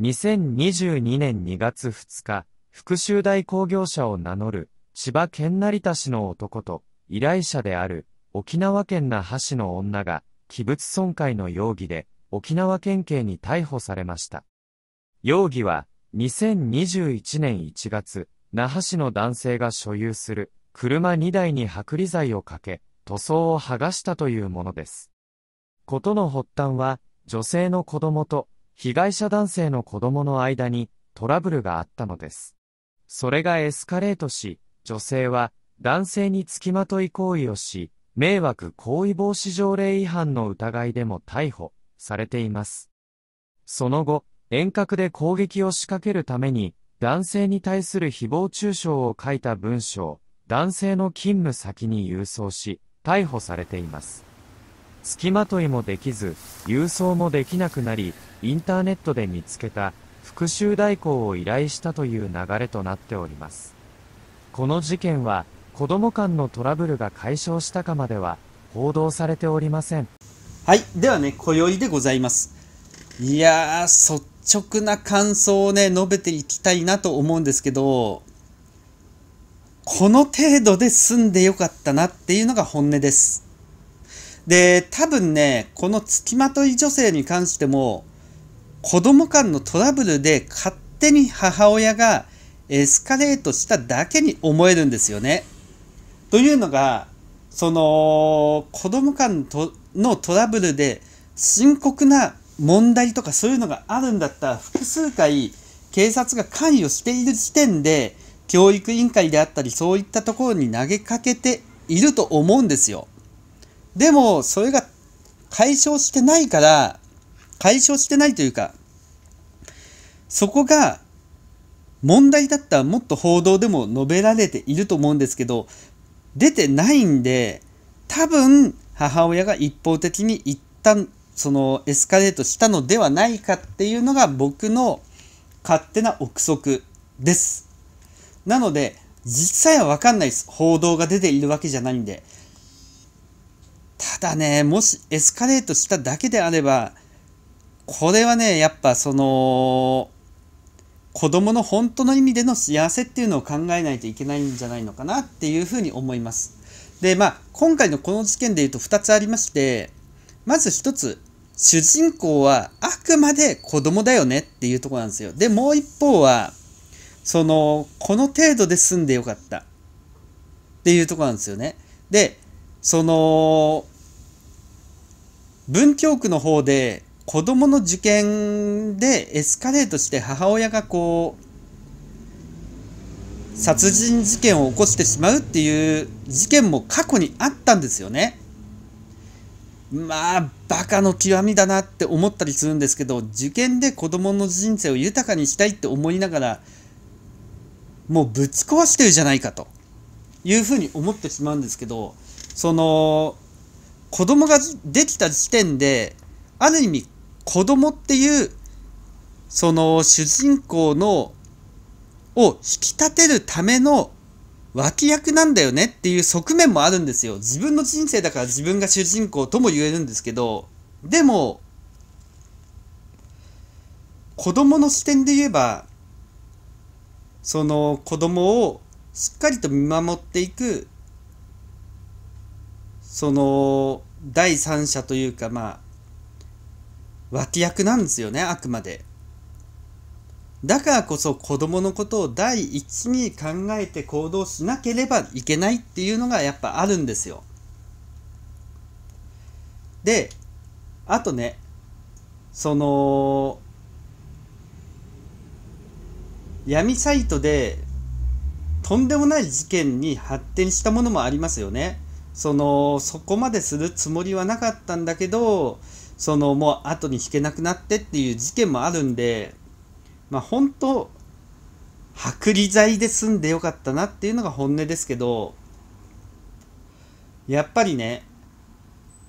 2022年2月2日、復讐代行業者を名乗る、千葉県成田市の男と、依頼者である、沖縄県那覇市の女が、器物損壊の容疑で、沖縄県警に逮捕されました。容疑は、2021年1月、那覇市の男性が所有する、車2台に剥離剤をかけ、塗装を剥がしたというものです。ことの発端は、女性の子供と被害者男性の子供の間にトラブルがあったのです。それがエスカレートし、女性は男性につきまとい行為をし、迷惑行為防止条例違反の疑いでも逮捕されています。その後、遠隔で攻撃を仕掛けるために、男性に対する誹謗中傷を書いた文章、男性の勤務先に郵送し、逮捕されています。付きまといもできず、郵送もできなくなり、インターネットで見つけた復讐代行を依頼したという流れとなっております。この事件は、子供間のトラブルが解消したかまでは報道されておりません。はい、ではね、今宵でございます。いやー、率直な感想をね、述べていきたいなと思うんですけど、この程度で済んでよかったなっていうのが本音です。で、多分ね、この付きまとい女性に関しても、子供間のトラブルで勝手に母親がエスカレートしただけに思えるんですよね。というのが、その子供間のトラブルで深刻な問題とかそういうのがあるんだったら複数回警察が関与している時点で教育委員会であったりそういったところに投げかけていると思うんですよ。でも、それが解消してないから、解消してないというか、そこが問題だったらもっと報道でも述べられていると思うんですけど、出てないんで、多分母親が一方的に一旦そのエスカレートしたのではないかっていうのが僕の勝手な憶測です。なので、実際はわかんないです。報道が出ているわけじゃないんで。だね、もしエスカレートしただけであれば、これはね、やっぱその、子供の本当の意味での幸せっていうのを考えないといけないんじゃないのかなっていうふうに思います。で、まあ、今回のこの事件で言うと2つありまして、まず1つ、主人公はあくまで子供だよねっていうとこなんですよ。で、もう一方は、その、この程度で済んでよかったっていうとこなんですよね。で、その、文京区の方で子供の受験でエスカレートして母親がこう殺人事件を起こしてしまうっていう事件も過去にあったんですよね。まあバカの極みだなって思ったりするんですけど受験で子どもの人生を豊かにしたいって思いながらもうぶち壊してるじゃないかというふうに思ってしまうんですけどその子供ができた時点である意味子供っていうその主人公のを引き立てるための脇役なんだよねっていう側面もあるんですよ。自分の人生だから自分が主人公とも言えるんですけど、でも、子供の視点で言えば、その子供をしっかりと見守っていくその第三者というかまあ脇役なんですよねあくまでだからこそ子供のことを第一に考えて行動しなければいけないっていうのがやっぱあるんですよであとねその闇サイトでとんでもない事件に発展したものもありますよねそのそこまでするつもりはなかったんだけどそのもう後に引けなくなってっていう事件もあるんでまあ本当剥離剤で済んでよかったなっていうのが本音ですけどやっぱりね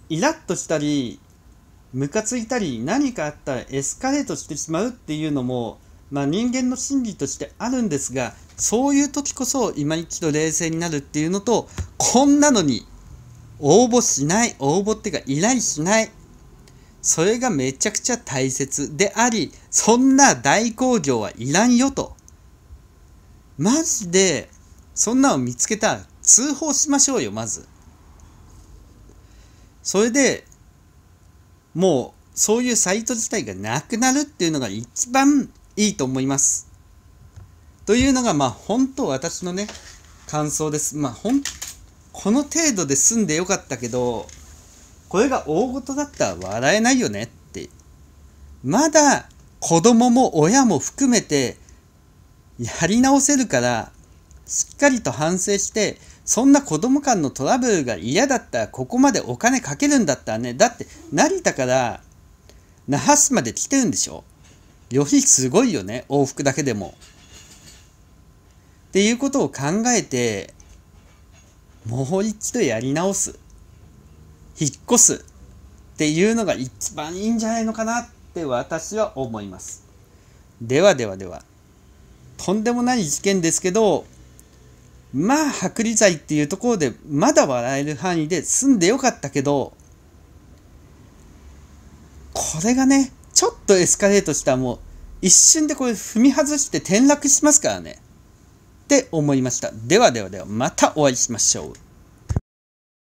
イラッとしたりムカついたり何かあったらエスカレートしてしまうっていうのも、まあ、人間の心理としてあるんですがそういう時こそ今一度冷静になるっていうのとこんなのに応募しない応募っていうか依頼しないそれがめちゃくちゃ大切でありそんな大工業はいらんよとマジでそんなの見つけたら通報しましょうよまずそれでもうそういうサイト自体がなくなるっていうのが一番いいと思いますというのがまあ本当私のね感想ですまあ本この程度で済んでよかったけどこれが大事だったら笑えないよねってまだ子供も親も含めてやり直せるからしっかりと反省してそんな子供間のトラブルが嫌だったらここまでお金かけるんだったらねだって成田から那覇市まで来てるんでしょ旅費すごいよね往復だけでも。っていうことを考えてもう一度やり直す引っ越すっていうのが一番いいんじゃないのかなって私は思いますではではではとんでもない事件ですけどまあ剥離罪っていうところでまだ笑える範囲で済んでよかったけどこれがねちょっとエスカレートしたらもう一瞬でこれ踏み外して転落しますからね。って思いました。ではではでは、またお会いしましょう。